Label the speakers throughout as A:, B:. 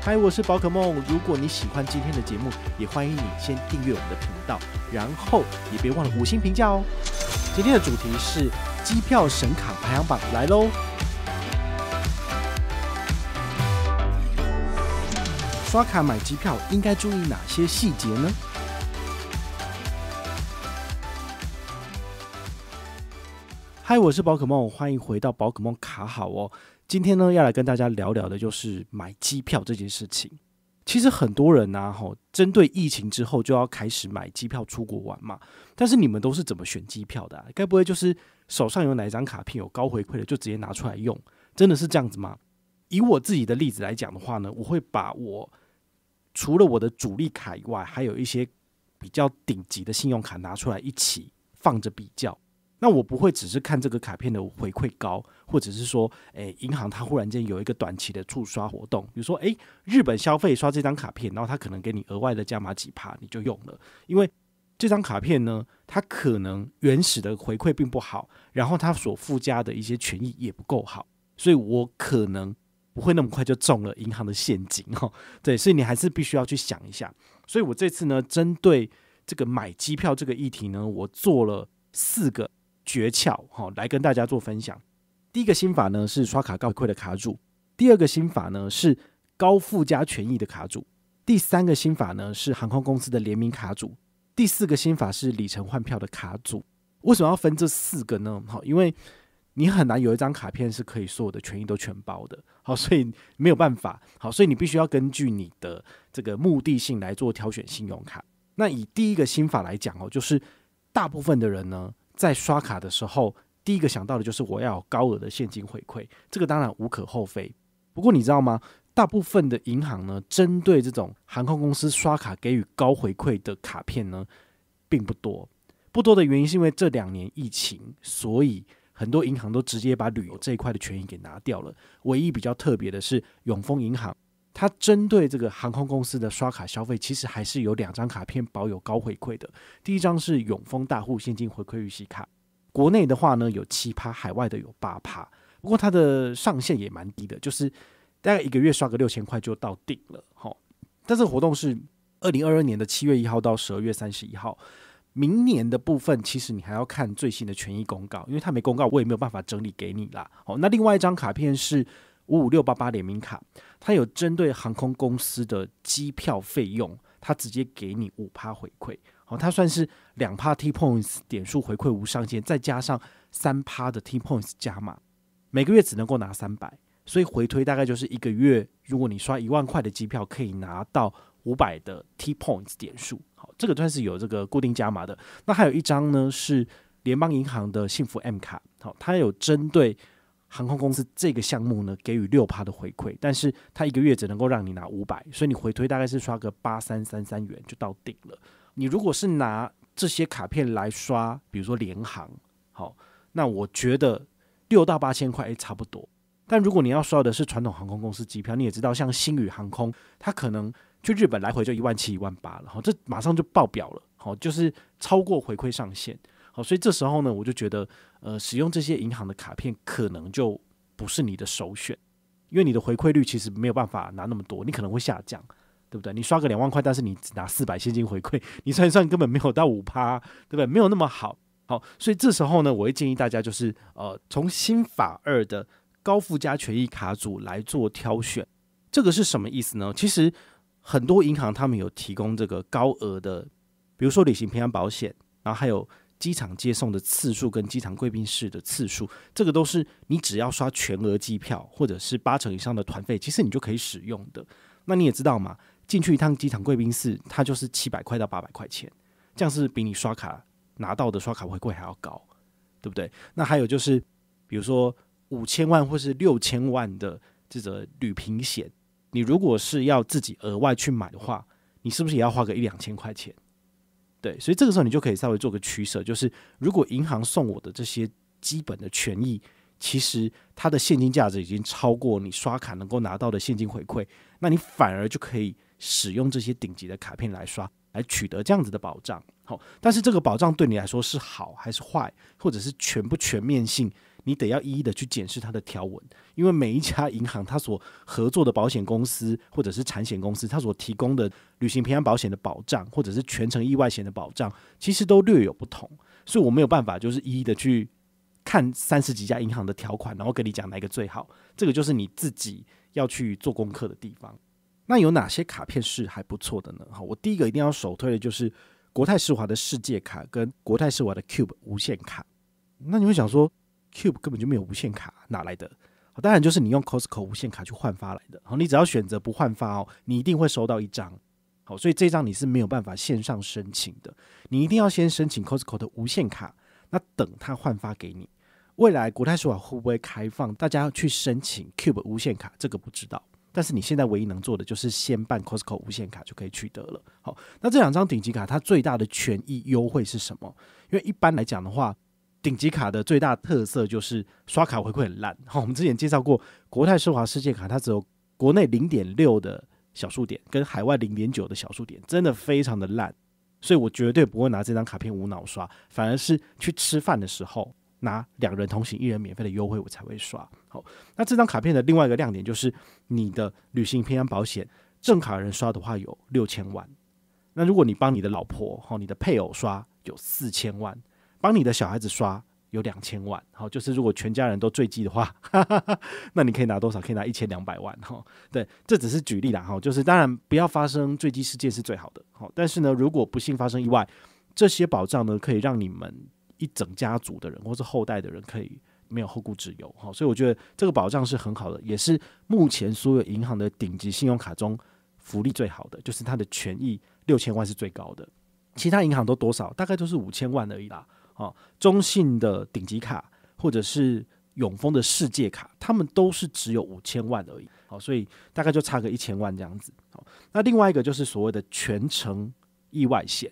A: 嗨，我是宝可梦。如果你喜欢今天的节目，也欢迎你先订阅我们的频道，然后也别忘了五星评价哦。今天的主题是机票神卡排行榜来喽。刷卡买机票应该注意哪些细节呢？嗨，我是宝可梦，欢迎回到宝可梦卡好哦。今天呢，要来跟大家聊聊的就是买机票这件事情。其实很多人呢，吼，针对疫情之后就要开始买机票出国玩嘛。但是你们都是怎么选机票的？该不会就是手上有哪一张卡片有高回馈的就直接拿出来用？真的是这样子吗？以我自己的例子来讲的话呢，我会把我除了我的主力卡以外，还有一些比较顶级的信用卡拿出来一起放着比较。那我不会只是看这个卡片的回馈高，或者是说，诶，银行它忽然间有一个短期的促刷活动，比如说，诶，日本消费刷这张卡片，然后它可能给你额外的加码几帕，你就用了，因为这张卡片呢，它可能原始的回馈并不好，然后它所附加的一些权益也不够好，所以我可能不会那么快就中了银行的陷阱哈。对，所以你还是必须要去想一下。所以我这次呢，针对这个买机票这个议题呢，我做了四个。诀窍哈，来跟大家做分享。第一个心法呢是刷卡告回的卡主，第二个心法呢是高附加权益的卡主，第三个心法呢是航空公司的联名卡主，第四个心法是里程换票的卡主。为什么要分这四个呢？好，因为你很难有一张卡片是可以所有的权益都全包的，好，所以没有办法，好，所以你必须要根据你的这个目的性来做挑选信用卡。那以第一个心法来讲哦，就是大部分的人呢。在刷卡的时候，第一个想到的就是我要有高额的现金回馈，这个当然无可厚非。不过你知道吗？大部分的银行呢，针对这种航空公司刷卡给予高回馈的卡片呢，并不多。不多的原因是因为这两年疫情，所以很多银行都直接把旅游这一块的权益给拿掉了。唯一比较特别的是永丰银行。它针对这个航空公司的刷卡消费，其实还是有两张卡片保有高回馈的。第一张是永丰大户现金回馈预习卡，国内的话呢有七趴，海外的有八趴。不过它的上限也蛮低的，就是大概一个月刷个六千块就到顶了。哈，但这个活动是二零二二年的七月一号到十二月三十一号。明年的部分，其实你还要看最新的权益公告，因为它没公告，我也没有办法整理给你啦。好，那另外一张卡片是。五五六八八联名卡，它有针对航空公司的机票费用，它直接给你五趴回馈，好，它算是两趴 T points 点数回馈无上限，再加上三趴的 T points 加码，每个月只能够拿三百，所以回推大概就是一个月，如果你刷一万块的机票，可以拿到五百的 T points 点数，好，这个算是有这个固定加码的。那还有一张呢，是联邦银行的幸福 M 卡，好，它有针对。航空公司这个项目呢，给予六趴的回馈，但是它一个月只能够让你拿五百，所以你回推大概是刷个八三三三元就到顶了。你如果是拿这些卡片来刷，比如说联航，好，那我觉得六到八千块诶差不多。但如果你要刷的是传统航空公司机票，你也知道，像星宇航空，它可能去日本来回就一万七、一万八了，好，这马上就爆表了，好，就是超过回馈上限。所以这时候呢，我就觉得，呃，使用这些银行的卡片可能就不是你的首选，因为你的回馈率其实没有办法拿那么多，你可能会下降，对不对？你刷个两万块，但是你只拿四百现金回馈，你算一算根本没有到五趴，对不对？没有那么好。好，所以这时候呢，我会建议大家就是，呃，从新法二的高附加权益卡组来做挑选。这个是什么意思呢？其实很多银行他们有提供这个高额的，比如说旅行平安保险，然后还有。机场接送的次数跟机场贵宾室的次数，这个都是你只要刷全额机票或者是八成以上的团费，其实你就可以使用的。那你也知道嘛，进去一趟机场贵宾室，它就是七百块到八百块钱，这样是比你刷卡拿到的刷卡回馈还要高，对不对？那还有就是，比如说五千万或是六千万的这个旅平险，你如果是要自己额外去买的话，你是不是也要花个一两千块钱？对，所以这个时候你就可以稍微做个取舍，就是如果银行送我的这些基本的权益，其实它的现金价值已经超过你刷卡能够拿到的现金回馈，那你反而就可以使用这些顶级的卡片来刷，来取得这样子的保障。好，但是这个保障对你来说是好还是坏，或者是全不全面性？你得要一一的去检视它的条文，因为每一家银行它所合作的保险公司或者是产险公司，它所提供的旅行平安保险的保障或者是全程意外险的保障，其实都略有不同，所以我没有办法就是一一的去看三十几家银行的条款，然后跟你讲哪一个最好。这个就是你自己要去做功课的地方。那有哪些卡片是还不错的呢？好，我第一个一定要首推的就是国泰世华的世界卡跟国泰世华的 Cube 无限卡。那你会想说？Cube 根本就没有无限卡，哪来的？当然就是你用 Costco 无限卡去换发来的。好，你只要选择不换发哦，你一定会收到一张。好，所以这张你是没有办法线上申请的，你一定要先申请 Costco 的无限卡，那等它换发给你。未来国泰世华会不会开放大家去申请 Cube 无限卡？这个不知道。但是你现在唯一能做的就是先办 Costco 无限卡就可以取得了。好，那这两张顶级卡它最大的权益优惠是什么？因为一般来讲的话。顶级卡的最大特色就是刷卡回馈很烂。好，我们之前介绍过国泰世华世界卡，它只有国内零点六的小数点，跟海外零点九的小数点，真的非常的烂。所以我绝对不会拿这张卡片无脑刷，反而是去吃饭的时候拿两人同行一人免费的优惠，我才会刷。好，那这张卡片的另外一个亮点就是你的旅行平安保险，正卡人刷的话有六千万，那如果你帮你的老婆、哈你的配偶刷有四千万。帮你的小孩子刷有两千万，好，就是如果全家人都坠机的话，那你可以拿多少？可以拿一千两百万，哈，对，这只是举例啦，哈，就是当然不要发生坠机事件是最好的，好，但是呢，如果不幸发生意外，这些保障呢可以让你们一整家族的人或是后代的人可以没有后顾之忧，哈，所以我觉得这个保障是很好的，也是目前所有银行的顶级信用卡中福利最好的，就是它的权益六千万是最高的，其他银行都多少？大概都是五千万而已啦。哦，中信的顶级卡或者是永丰的世界卡，他们都是只有五千万而已。好，所以大概就差个一千万这样子。好，那另外一个就是所谓的全程意外险、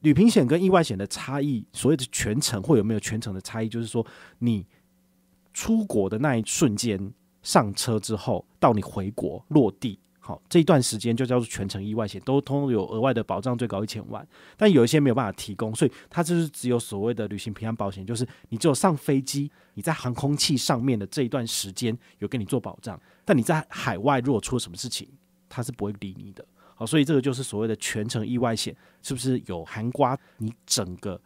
A: 旅平险跟意外险的差异，所谓的全程或有没有全程的差异，就是说你出国的那一瞬间上车之后，到你回国落地。好，这一段时间就叫做全程意外险，都通有额外的保障，最高一千万。但有一些没有办法提供，所以它就是只有所谓的旅行平安保险，就是你只有上飞机，你在航空器上面的这一段时间有给你做保障。但你在海外如果出了什么事情，它是不会理你的。好，所以这个就是所谓的全程意外险，是不是有含瓜你整个？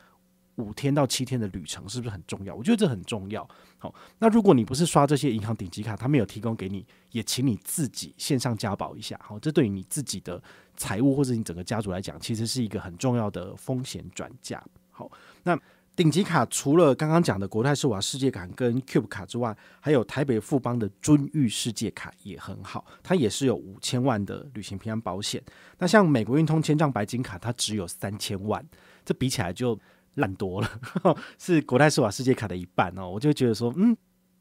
A: 五天到七天的旅程是不是很重要？我觉得这很重要。好，那如果你不是刷这些银行顶级卡，他没有提供给你，也请你自己线上加保一下。好，这对于你自己的财务或者你整个家族来讲，其实是一个很重要的风险转嫁。好，那顶级卡除了刚刚讲的国泰世华世界卡跟 Cube 卡之外，还有台北富邦的尊誉世界卡也很好，它也是有五千万的旅行平安保险。那像美国运通千丈白金卡，它只有三千万，这比起来就。烂多了，是国泰世华世界卡的一半哦。我就觉得说，嗯，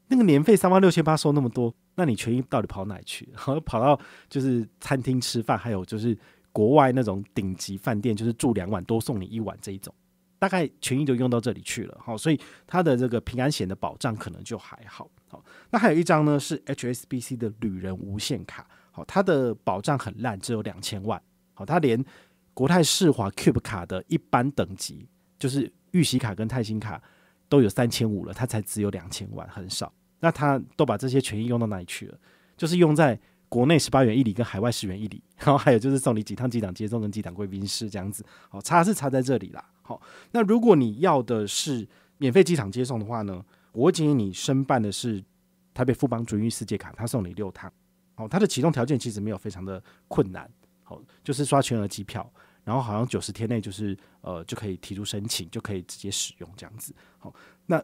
A: 那个年费三万六千八收那么多，那你权益到底跑哪去？跑到就是餐厅吃饭，还有就是国外那种顶级饭店，就是住两晚多送你一碗这一种，大概权益就用到这里去了。好，所以它的这个平安险的保障可能就还好。好，那还有一张呢是 HSBC 的旅人无限卡，好，它的保障很烂，只有两千万。好，它连国泰世华 Cube 卡的一般等级。就是玉玺卡跟泰星卡都有三千五了，它才只有两千万，很少。那它都把这些权益用到哪里去了？就是用在国内十八元一里跟海外十元一里，然后还有就是送你几趟机场接送跟机场贵宾室这样子。好，差是差在这里啦。好，那如果你要的是免费机场接送的话呢，我建议你申办的是台北富邦卓越世界卡，他送你六趟。好，它的启动条件其实没有非常的困难，好，就是刷全额机票。然后好像九十天内就是呃就可以提出申请，就可以直接使用这样子。好，那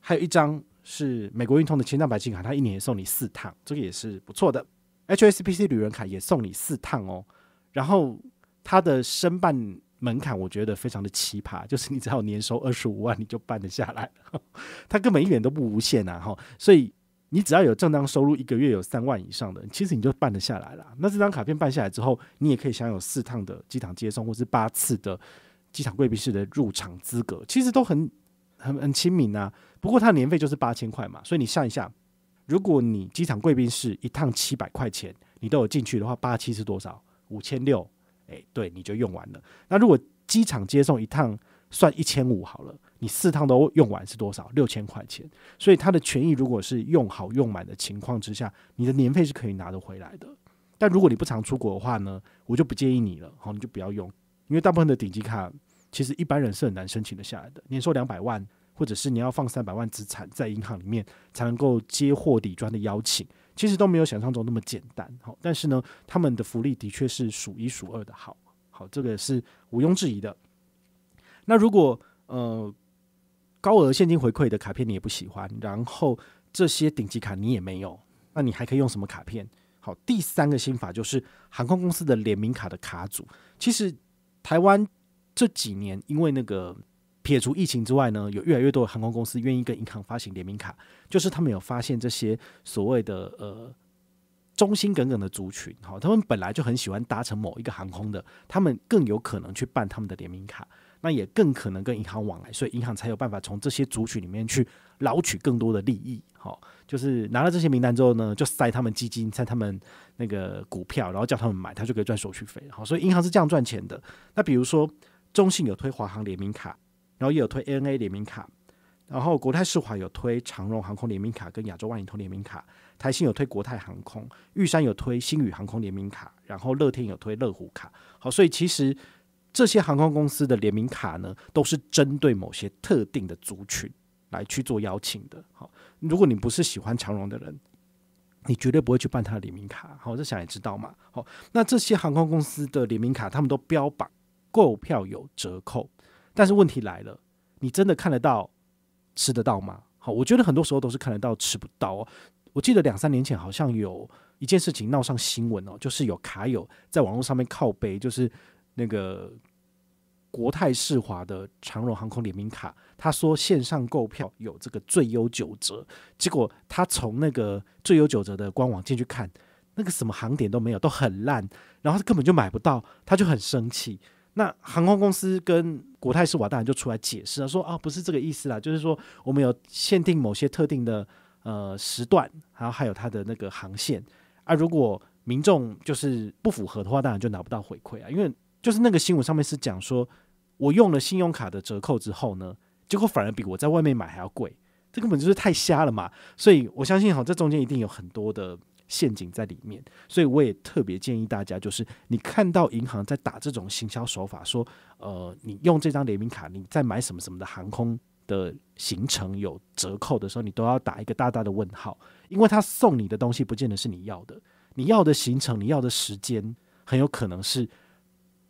A: 还有一张是美国运通的千账白金卡，它一年送你四趟，这个也是不错的。H S B C 旅人卡也送你四趟哦。然后它的申办门槛我觉得非常的奇葩，就是你只要年收二十五万你就办得下来，它根本一点都不无限啊哈。所以你只要有正当收入，一个月有三万以上的，其实你就办得下来了。那这张卡片办下来之后，你也可以享有四趟的机场接送，或是八次的机场贵宾室的入场资格，其实都很很很亲民啊。不过它年费就是八千块嘛，所以你算一下，如果你机场贵宾室一趟七百块钱，你都有进去的话，八七是多少？五千六，哎，对，你就用完了。那如果机场接送一趟，算一千五好了，你四趟都用完是多少？六千块钱。所以它的权益如果是用好用满的情况之下，你的年费是可以拿得回来的。但如果你不常出国的话呢，我就不建议你了。好，你就不要用，因为大部分的顶级卡其实一般人是很难申请的下来的。年收两百万，或者是你要放三百万资产在银行里面才能够接货底专的邀请，其实都没有想象中那么简单。好，但是呢，他们的福利的确是数一数二的。好，好，这个是毋庸置疑的。那如果呃高额现金回馈的卡片你也不喜欢，然后这些顶级卡你也没有，那你还可以用什么卡片？好，第三个心法就是航空公司的联名卡的卡组。其实台湾这几年，因为那个撇除疫情之外呢，有越来越多的航空公司愿意跟银行发行联名卡，就是他们有发现这些所谓的呃忠心耿耿的族群，好，他们本来就很喜欢搭乘某一个航空的，他们更有可能去办他们的联名卡。那也更可能跟银行往来，所以银行才有办法从这些族群里面去捞取更多的利益。好，就是拿了这些名单之后呢，就塞他们基金，塞他们那个股票，然后叫他们买，他就可以赚手续费。好，所以银行是这样赚钱的。那比如说，中信有推华航联名卡，然后也有推 A N A 联名卡，然后国泰世华有推长荣航空联名卡跟亚洲万里通联名卡，台信有推国泰航空，玉山有推星宇航空联名卡，然后乐天有推乐虎卡。好，所以其实。这些航空公司的联名卡呢，都是针对某些特定的族群来去做邀请的。好，如果你不是喜欢长荣的人，你绝对不会去办他的联名卡。好，我在想也知道嘛。好，那这些航空公司的联名卡，他们都标榜购票有折扣，但是问题来了，你真的看得到、吃得到吗？好，我觉得很多时候都是看得到吃不到哦。我记得两三年前好像有一件事情闹上新闻哦，就是有卡友在网络上面靠背，就是。那个国泰世华的长荣航空联名卡，他说线上购票有这个最优九折，结果他从那个最优九折的官网进去看，那个什么航点都没有，都很烂，然后他根本就买不到，他就很生气。那航空公司跟国泰世华当然就出来解释啊，说啊不是这个意思啦，就是说我们有限定某些特定的呃时段，然后还有它的那个航线啊，如果民众就是不符合的话，当然就拿不到回馈啊，因为。就是那个新闻上面是讲说，我用了信用卡的折扣之后呢，结果反而比我在外面买还要贵，这根本就是太瞎了嘛！所以我相信哈，这中间一定有很多的陷阱在里面。所以我也特别建议大家，就是你看到银行在打这种行销手法，说呃，你用这张联名卡，你在买什么什么的航空的行程有折扣的时候，你都要打一个大大的问号，因为他送你的东西不见得是你要的，你要的行程，你要的时间，很有可能是。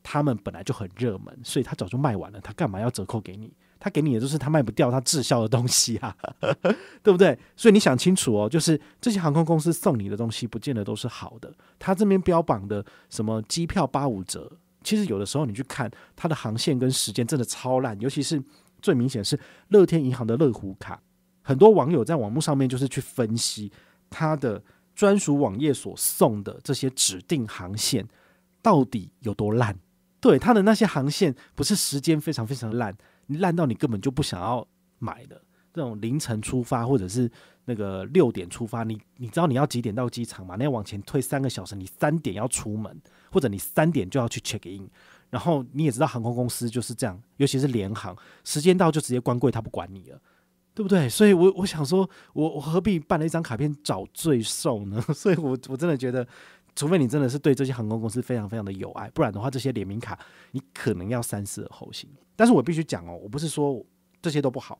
A: 他们本来就很热门，所以他早就卖完了。他干嘛要折扣给你？他给你的就是他卖不掉、他滞销的东西啊，对不对？所以你想清楚哦，就是这些航空公司送你的东西不见得都是好的。他这边标榜的什么机票八五折，其实有的时候你去看他的航线跟时间，真的超烂。尤其是最明显是乐天银行的乐虎卡，很多网友在网络上面就是去分析他的专属网页所送的这些指定航线到底有多烂。对它的那些航线，不是时间非常非常烂，烂到你根本就不想要买的这种凌晨出发，或者是那个六点出发。你你知道你要几点到机场吗？那往前推三个小时，你三点要出门，或者你三点就要去 check in。然后你也知道航空公司就是这样，尤其是联航，时间到就直接关柜，他不管你了，对不对？所以我我想说，我我何必办了一张卡片找罪受呢？所以我我真的觉得。除非你真的是对这些航空公司非常非常的有爱，不然的话，这些联名卡你可能要三思而后行。但是我必须讲哦，我不是说这些都不好。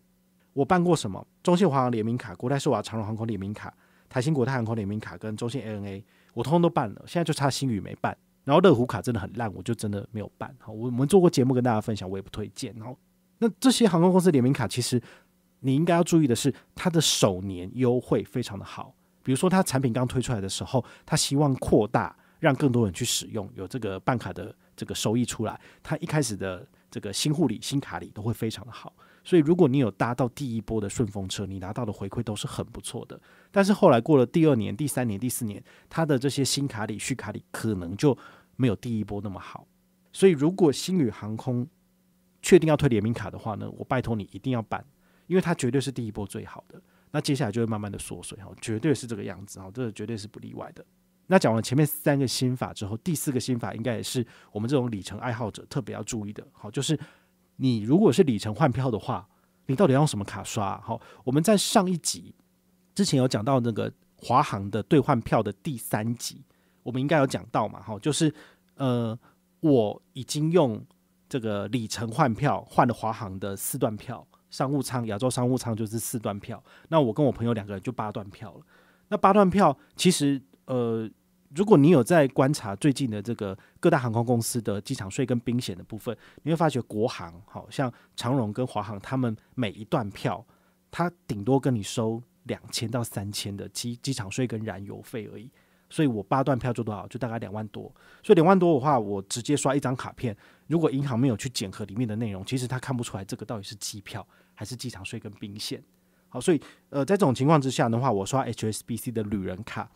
A: 我办过什么？中信、华航联名卡、国泰、世华、长荣航空联名卡、台新、国泰航空联名卡跟中信 ANA，我通通都办了。现在就差新宇没办。然后乐虎卡真的很烂，我就真的没有办。好，我我们做过节目跟大家分享，我也不推荐。然后，那这些航空公司联名卡，其实你应该要注意的是，它的首年优惠非常的好。比如说，它产品刚推出来的时候，他希望扩大，让更多人去使用，有这个办卡的这个收益出来。它一开始的这个新护理、新卡里都会非常的好。所以，如果你有搭到第一波的顺风车，你拿到的回馈都是很不错的。但是后来过了第二年、第三年、第四年，它的这些新卡里、续卡里可能就没有第一波那么好。所以，如果星宇航空确定要推联名卡的话呢，我拜托你一定要办，因为它绝对是第一波最好的。那接下来就会慢慢的缩水哈，绝对是这个样子哈，这个绝对是不例外的。那讲完前面三个心法之后，第四个心法应该也是我们这种里程爱好者特别要注意的，好，就是你如果是里程换票的话，你到底要用什么卡刷？好，我们在上一集之前有讲到那个华航的兑换票的第三集，我们应该有讲到嘛？好，就是呃，我已经用这个里程换票换了华航的四段票。商务舱，亚洲商务舱就是四段票。那我跟我朋友两个人就八段票了。那八段票，其实呃，如果你有在观察最近的这个各大航空公司的机场税跟冰险的部分，你会发觉国航，好像长荣跟华航，他们每一段票，他顶多跟你收两千到三千的机机场税跟燃油费而已。所以我八段票做多少，就大概两万多。所以两万多的话，我直接刷一张卡片。如果银行没有去检核里面的内容，其实他看不出来这个到底是机票还是机场税跟兵线。好，所以呃，在这种情况之下的话，我刷 HSBC 的旅人卡，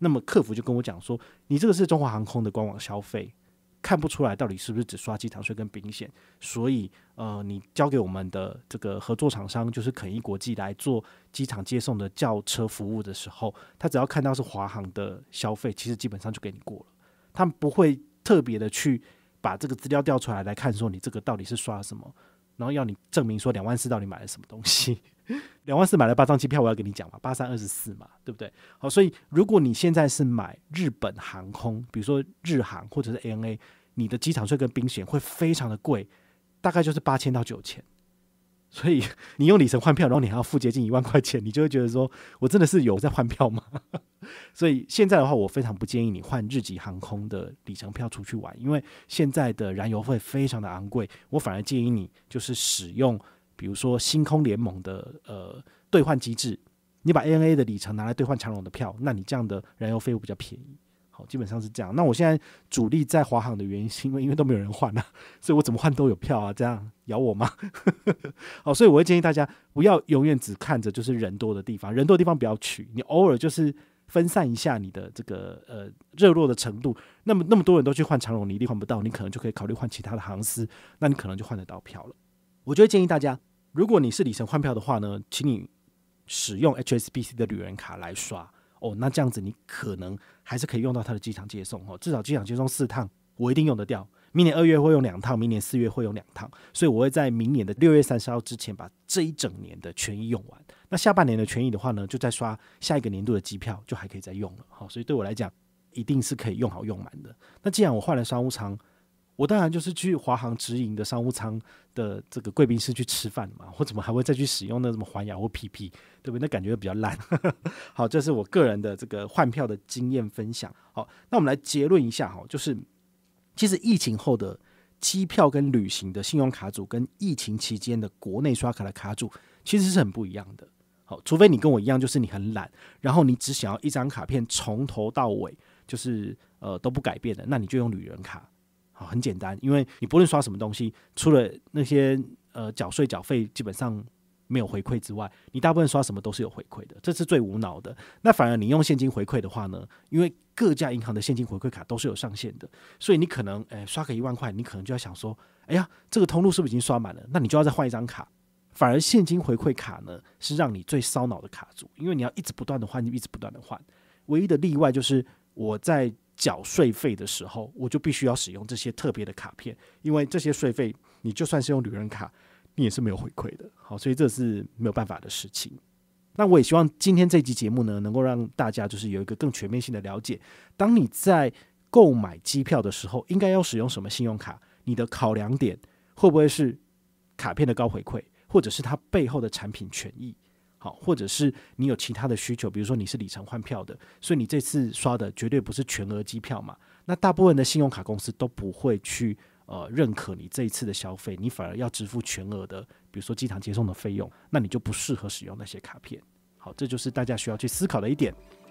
A: 那么客服就跟我讲说，你这个是中华航空的官网消费。看不出来到底是不是只刷机场税跟兵险，所以呃，你交给我们的这个合作厂商就是肯一国际来做机场接送的轿车服务的时候，他只要看到是华航的消费，其实基本上就给你过了，他们不会特别的去把这个资料调出来来看说你这个到底是刷了什么。然后要你证明说两万四到底买了什么东西？两万四买了八张机票，我要给你讲嘛，八三二十四嘛，对不对？好，所以如果你现在是买日本航空，比如说日航或者是 ANA，你的机场税跟冰险会非常的贵，大概就是八千到九千。所以你用里程换票，然后你还要付接近一万块钱，你就会觉得说，我真的是有在换票吗？所以现在的话，我非常不建议你换日籍航空的里程票出去玩，因为现在的燃油费非常的昂贵。我反而建议你就是使用，比如说星空联盟的呃兑换机制，你把 ANA 的里程拿来兑换长龙的票，那你这样的燃油费会比较便宜。基本上是这样。那我现在主力在华航的原因，是因为因为都没有人换啊，所以我怎么换都有票啊。这样咬我吗？好，所以我会建议大家不要永远只看着就是人多的地方，人多的地方不要去。你偶尔就是分散一下你的这个呃热络的程度。那么那么多人都去换长荣，你一定换不到，你可能就可以考虑换其他的航司。那你可能就换得到票了。我就会建议大家，如果你是里程换票的话呢，请你使用 HSBC 的旅人卡来刷。哦，那这样子你可能还是可以用到它的机场接送哦，至少机场接送四趟，我一定用得掉。明年二月会用两趟，明年四月会用两趟，所以我会在明年的六月三十号之前把这一整年的权益用完。那下半年的权益的话呢，就再刷下一个年度的机票，就还可以再用了。好，所以对我来讲，一定是可以用好用满的。那既然我换了商务舱。我当然就是去华航直营的商务舱的这个贵宾室去吃饭嘛，我怎么还会再去使用那什么环亚或 PP，对不对？那感觉比较烂。好，这是我个人的这个换票的经验分享。好，那我们来结论一下哈，就是其实疫情后的机票跟旅行的信用卡组跟疫情期间的国内刷卡的卡组其实是很不一样的。好，除非你跟我一样，就是你很懒，然后你只想要一张卡片从头到尾就是呃都不改变的，那你就用旅人卡。啊，很简单，因为你不论刷什么东西，除了那些呃缴税、缴费，基本上没有回馈之外，你大部分刷什么都是有回馈的，这是最无脑的。那反而你用现金回馈的话呢，因为各家银行的现金回馈卡都是有上限的，所以你可能诶刷个一万块，你可能就要想说，哎呀，这个通路是不是已经刷满了？那你就要再换一张卡。反而现金回馈卡呢，是让你最烧脑的卡组，因为你要一直不断的换，就一直不断的换。唯一的例外就是我在。缴税费的时候，我就必须要使用这些特别的卡片，因为这些税费你就算是用旅人卡，你也是没有回馈的。好，所以这是没有办法的事情。那我也希望今天这期节目呢，能够让大家就是有一个更全面性的了解。当你在购买机票的时候，应该要使用什么信用卡？你的考量点会不会是卡片的高回馈，或者是它背后的产品权益？好，或者是你有其他的需求，比如说你是里程换票的，所以你这次刷的绝对不是全额机票嘛。那大部分的信用卡公司都不会去呃认可你这一次的消费，你反而要支付全额的，比如说机场接送的费用，那你就不适合使用那些卡片。好，这就是大家需要去思考的一点。